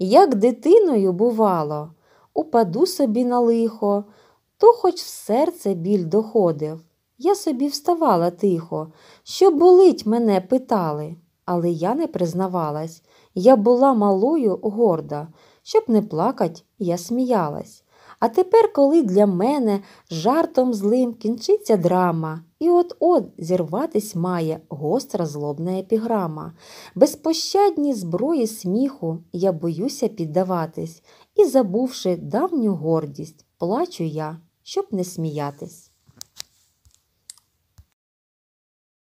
Як дитиною бувало, упаду собі на лихо, то хоч в серце біль доходив. Я собі вставала тихо, що болить, мене питали, але я не признавалась. Я була малою горда, щоб не плакать, я сміялась. А тепер, коли для мене жартом злим кінчиться драма, і от-от зірватись має гостра злобна епіграма. Безпощадні зброї сміху я боюся піддаватись, і, забувши давню гордість, плачу я, щоб не сміятись.